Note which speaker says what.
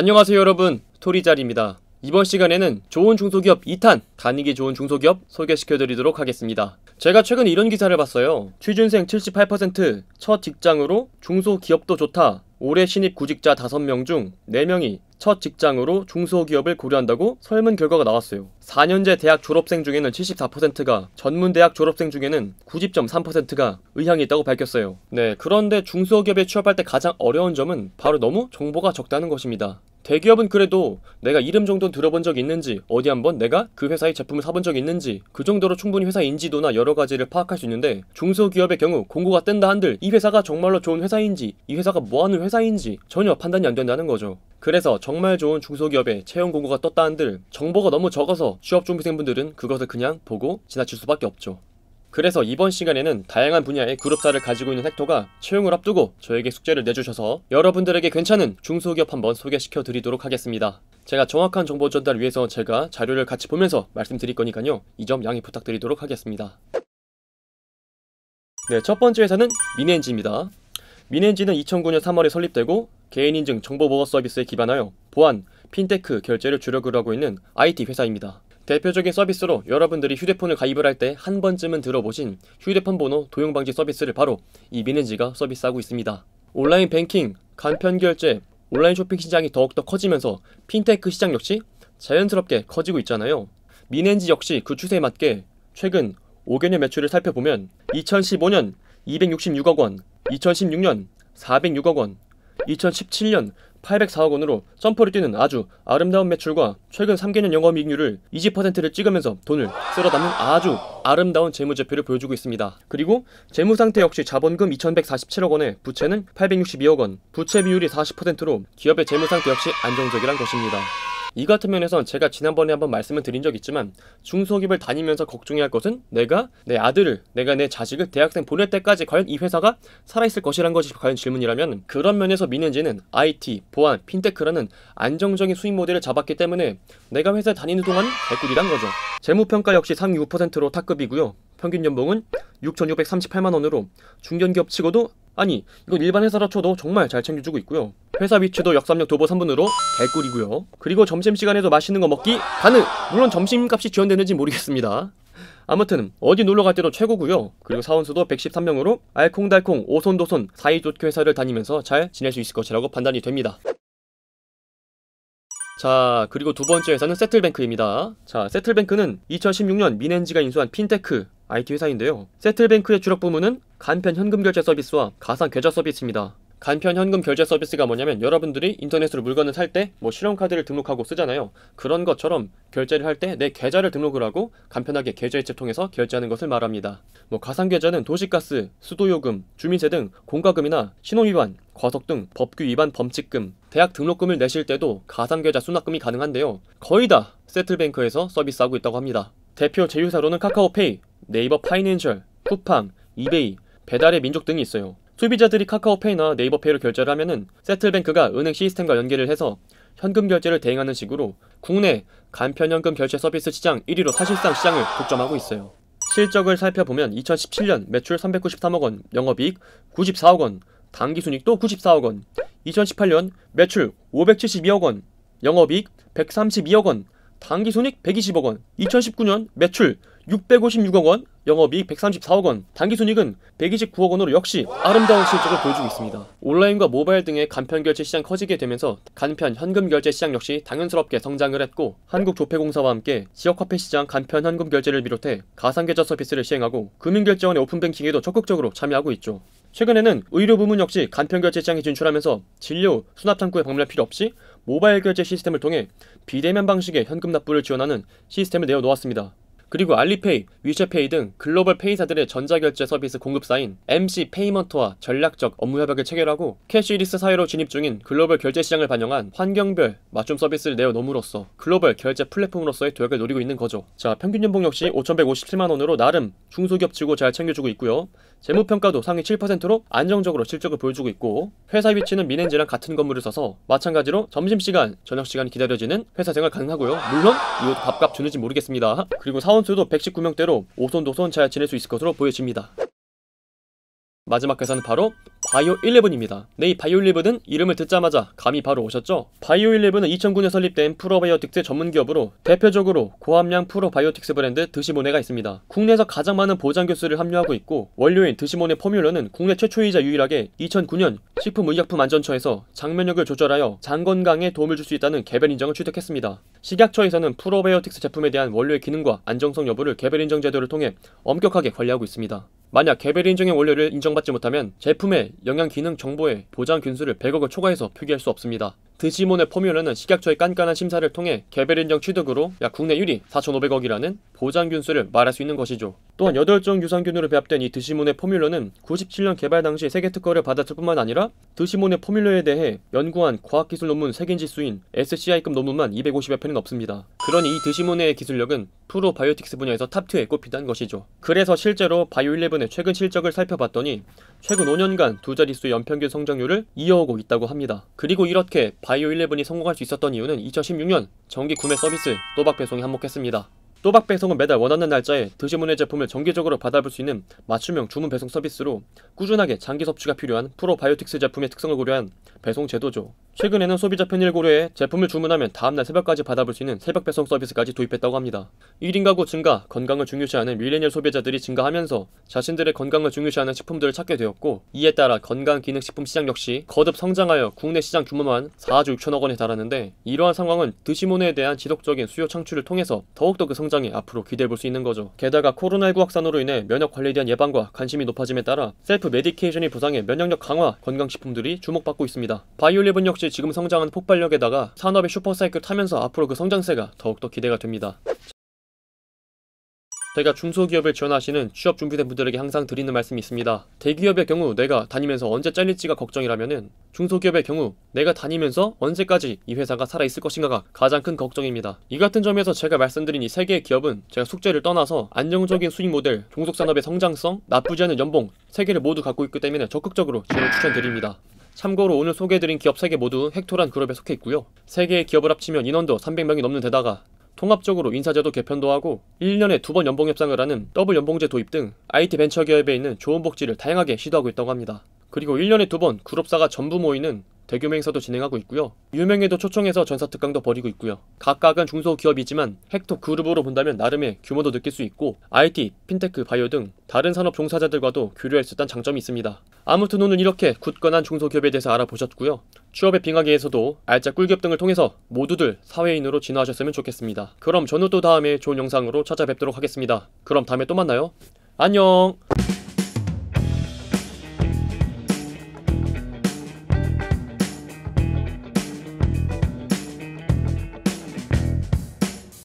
Speaker 1: 안녕하세요 여러분 토리자리입니다. 이번 시간에는 좋은 중소기업 2탄 다니기 좋은 중소기업 소개시켜 드리도록 하겠습니다. 제가 최근 이런 기사를 봤어요. 취준생 78%첫 직장으로 중소기업도 좋다. 올해 신입 구직자 5명 중 4명이 첫 직장으로 중소기업을 고려한다고 설문 결과가 나왔어요. 4년제 대학 졸업생 중에는 74%가, 전문대학 졸업생 중에는 90.3%가 의향이 있다고 밝혔어요. 네, 그런데 중소기업에 취업할 때 가장 어려운 점은 바로 너무 정보가 적다는 것입니다. 대기업은 그래도 내가 이름 정도는 들어본 적 있는지 어디 한번 내가 그 회사의 제품을 사본 적 있는지 그 정도로 충분히 회사 인지도나 여러 가지를 파악할 수 있는데 중소기업의 경우 공고가 뜬다 한들 이 회사가 정말로 좋은 회사인지 이 회사가 뭐하는 회사인지 전혀 판단이 안 된다는 거죠. 그래서 정말 좋은 중소기업에 채용 공고가 떴다 한들 정보가 너무 적어서 취업 준비생분들은 그것을 그냥 보고 지나칠 수밖에 없죠. 그래서 이번 시간에는 다양한 분야의 그룹사를 가지고 있는 헥토가 채용을 앞두고 저에게 숙제를 내주셔서 여러분들에게 괜찮은 중소기업 한번 소개시켜 드리도록 하겠습니다. 제가 정확한 정보 전달 위해서 제가 자료를 같이 보면서 말씀드릴 거니까요. 이 점 양해 부탁드리도록 하겠습니다. 네, 첫 번째 회사는 미네엔지입니다. 미네엔지는 2009년 3월에 설립되고 개인인증 정보보호 서비스에 기반하여 보안, 핀테크 결제를 주력으로 하고 있는 IT 회사입니다. 대표적인 서비스로 여러분들이 휴대폰을 가입을 할 때 한 번쯤은 들어보신 휴대폰 번호 도용방지 서비스를 바로 이 미네지가 서비스하고 있습니다. 온라인 뱅킹, 간편결제, 온라인 쇼핑 시장이 더욱더 커지면서 핀테크 시장 역시 자연스럽게 커지고 있잖아요. 미넨지 역시 그 추세에 맞게 최근 5개년 매출을 살펴보면 2015년 266억 원, 2016년 406억 원, 2017년 804억 원으로 점퍼를 뛰는 아주 아름다운 매출과 최근 3개년 영업이익률을 20%를 찍으면서 돈을 쓸어 담는 아주 아름다운 재무제표를 보여주고 있습니다. 그리고 재무상태 역시 자본금 2147억 원에 부채는 862억 원, 부채 비율이 40%로 기업의 재무상태 역시 안정적이란 것입니다. 이 같은 면에선 제가 지난번에 한번 말씀을 드린 적 있지만 중소기업을 다니면서 걱정해야 할 것은 내가 내 아들을 내가 내 자식을 대학생 보낼 때까지 과연 이 회사가 살아있을 것이란 것이 과연 질문이라면 그런 면에서 믿는지는 IT, 보안, 핀테크라는 안정적인 수익 모델을 잡았기 때문에 내가 회사에 다니는 동안 개꿀이란 거죠. 재무평가 역시 상위 6%로 탑급이고요. 평균 연봉은 6,638만 원으로 중견기업 치고도 아니 이건 일반 회사라 쳐도 정말 잘 챙겨주고 있고요 회사 위치도 역삼역 도보 3분으로 개꿀이고요 그리고 점심시간에도 맛있는 거 먹기 가능! 물론 점심값이 지원되는지 모르겠습니다 아무튼 어디 놀러 갈 때도 최고고요 그리고 사원수도 113명으로 알콩달콩 오손도손 사이좋게 회사를 다니면서 잘 지낼 수 있을 것이라고 판단이 됩니다 자 그리고 두 번째 회사는 세틀뱅크입니다 자 세틀뱅크는 2016년 미넨지가 인수한 핀테크 IT 회사인데요. 세틀뱅크의 주력 부문은 간편 현금 결제 서비스와 가상 계좌 서비스입니다. 간편 현금 결제 서비스가 뭐냐면 여러분들이 인터넷으로 물건을 살 때 뭐 실형카드를 등록하고 쓰잖아요. 그런 것처럼 결제를 할 때 내 계좌를 등록을 하고 간편하게 계좌이체 통해서 결제하는 것을 말합니다. 뭐 가상계좌는 도시가스, 수도요금, 주민세 등 공과금이나 신호위반, 과속 등 법규 위반 범칙금, 대학 등록금을 내실 때도 가상계좌 수납금이 가능한데요. 거의 다 세틀뱅크에서 서비스하고 있다고 합니다. 대표 제휴사로는 카카오페이, 네이버 파이낸셜, 쿠팡, 이베이, 배달의 민족 등이 있어요. 소비자들이 카카오페이나 네이버페이로 결제를 하면은 세틀뱅크가 은행 시스템과 연계를 해서 현금 결제를 대행하는 식으로 국내 간편현금 결제 서비스 시장 1위로 사실상 시장을 독점하고 있어요. 실적을 살펴보면 2017년 매출 393억 원, 영업이익 94억 원, 당기순익도 94억 원, 2018년 매출 572억 원, 영업이익 132억 원, 당기순익 120억 원, 2019년 매출 656억 원, 영업이익 134억 원, 단기순익은 129억 원으로 역시 아름다운 실적을 보여주고 있습니다. 온라인과 모바일 등의 간편 결제 시장 커지게 되면서 간편 현금 결제 시장 역시 당연스럽게 성장을 했고 한국조폐공사와 함께 지역 화폐 시장 간편 현금 결제를 비롯해 가상계좌 서비스를 시행하고 금융결제원의 오픈뱅킹에도 적극적으로 참여하고 있죠. 최근에는 의료 부문 역시 간편 결제 시장에 진출하면서 진료, 수납 창구에 방문할 필요 없이 모바일 결제 시스템을 통해 비대면 방식의 현금 납부를 지원하는 시스템을 내어 놓았습니다. 그리고 알리페이, 위챗페이 등 글로벌 페이사들의 전자결제 서비스 공급사인 MC 페이먼트와 전략적 업무 협약을 체결하고 캐시리스 사회로 진입 중인 글로벌 결제 시장을 반영한 환경별 맞춤 서비스를 내어놓음으로써 글로벌 결제 플랫폼으로서의 도약을 노리고 있는 거죠. 자, 평균 연봉 역시 5,157만 원으로 나름 중소기업 치고 잘 챙겨주고 있고요. 재무평가도 상위 7%로 안정적으로 실적을 보여주고 있고 회사 위치는 미행지랑 같은 건물을 써서 마찬가지로 점심시간, 저녁시간이 기다려지는 회사 생활 가능하고요. 물론 이것도 밥값 주는지 모르겠습니다. 그리고 사원수도 119명대로 오손도손 잘 지낼 수 있을 것으로 보여집니다. 마지막 회사는 바로 바이오 11입니다. 네, 이 바이오 11은 이름을 듣자마자 감이 바로 오셨죠? 바이오 11은 2009년 설립된 프로바이오틱스 전문 기업으로 대표적으로 고함량 프로바이오틱스 브랜드 드시모네가 있습니다. 국내에서 가장 많은 보장 교수를 합류하고 있고 원료인 드시모네 포뮬러는 국내 최초이자 유일하게 2009년 식품의약품안전처에서 장면력을 조절하여 장 건강에 도움을 줄 수 있다는 개별 인정을 취득했습니다. 식약처에서는 프로바이오틱스 제품에 대한 원료의 기능과 안정성 여부를 개별 인정 제도를 통해 엄격하게 관리하고 있습니다. 만약 개별 인증의 원료를 인정받지 못하면 제품의 영양 기능 정보에 보장 균수를 100억을 초과해서 표기할 수 없습니다. 드시몬의 포뮬러는 식약처의 깐깐한 심사를 통해 개별 인정 취득으로 약 국내 1위 4,500억이라는 보장균수를 말할 수 있는 것이죠. 또한 8종 유산균으로 배합된 이 드시몬의 포뮬러는 97년 개발 당시 세계 특허를 받았을 뿐만 아니라 드시몬의 포뮬러에 대해 연구한 과학기술 논문 세인지 수인 SCI급 논문만 250여 편은없습니다 그러니 이 드시몬의 기술력은 프로바이오틱스 분야에서 탑2에 꼽힌다는 것이죠. 그래서 실제로 바이오11의 최근 실적을 살펴봤더니 최근 5년간 두 자릿수 연평균 성장률을 이어오고 있다고 합니다. 그리고 이렇게 바이오11이 성공할 수 있었던 이유는 2016년 정기 구매 서비스 또박 배송이 한몫했습니다. 또박 배송은 매달 원하는 날짜에 드시문의 제품을 정기적으로 받아볼 수 있는 맞춤형 주문 배송 서비스로 꾸준하게 장기 섭취가 필요한 프로바이오틱스 제품의 특성을 고려한 배송 제도죠. 최근에는 소비자 편의를 고려해 제품을 주문하면 다음날 새벽까지 받아볼 수 있는 새벽 배송 서비스까지 도입했다고 합니다. 1인 가구 증가, 건강을 중요시하는 밀레니얼 소비자들이 증가하면서 자신들의 건강을 중요시하는 식품들을 찾게 되었고 이에 따라 건강기능식품 시장 역시 거듭 성장하여 국내 시장 규모만 4조 6천억 원에 달하는데 이러한 상황은 드시모네에 대한 지속적인 수요 창출을 통해서 더욱더 그 성장에 앞으로 기대해 볼 수 있는 거죠. 게다가 코로나19 확산으로 인해 면역 관리에 대한 예방과 관심이 높아짐에 따라 셀프 메디케이션이 부상해 면역력 강화 건강식품들이 주목받고 있습니다. 있습니다. 바이올리븐 역시 지금 성장한 폭발력에다가 산업의 슈퍼사이클 타면서 앞으로 그 성장세가 더욱더 기대가 됩니다. 제가 중소기업을 지원하시는 취업 준비된 분들에게 항상 드리는 말씀이 있습니다. 대기업의 경우 내가 다니면서 언제 잘릴지가 걱정이라면 중소기업의 경우 내가 다니면서 언제까지 이 회사가 살아있을 것인가가 가장 큰 걱정입니다. 이 같은 점에서 제가 말씀드린 이3 개의 기업은 제가 숙제를 떠나서 안정적인 수익 모델, 종속산업의 성장성, 나쁘지 않은 연봉 3 개를 모두 갖고 있기 때문에 적극적으로 지원을 추천드립니다. 참고로 오늘 소개해드린 기업 3개 모두 헥토란 그룹에 속해 있고요. 3개의 기업을 합치면 인원도 300명이 넘는 데다가 통합적으로 인사제도 개편도 하고 1년에 두 번 연봉 협상을 하는 더블 연봉제 도입 등 IT 벤처 기업에 있는 좋은 복지를 다양하게 시도하고 있다고 합니다. 그리고 1년에 두 번 그룹사가 전부 모이는 대규모 행사도 진행하고 있고요. 유명해도 초청해서 전사 특강도 벌이고 있고요. 각각은 중소기업이지만 핵토 그룹으로 본다면 나름의 규모도 느낄 수 있고 IT, 핀테크, 바이오 등 다른 산업 종사자들과도 교류할 수 있다는 장점이 있습니다. 아무튼 오늘 이렇게 굳건한 중소기업에 대해서 알아보셨고요. 취업의 빙하기에서도 알짜 꿀기업 등을 통해서 모두들 사회인으로 진화하셨으면 좋겠습니다. 그럼 저는 또 다음에 좋은 영상으로 찾아뵙도록 하겠습니다. 그럼 다음에 또 만나요. 안녕!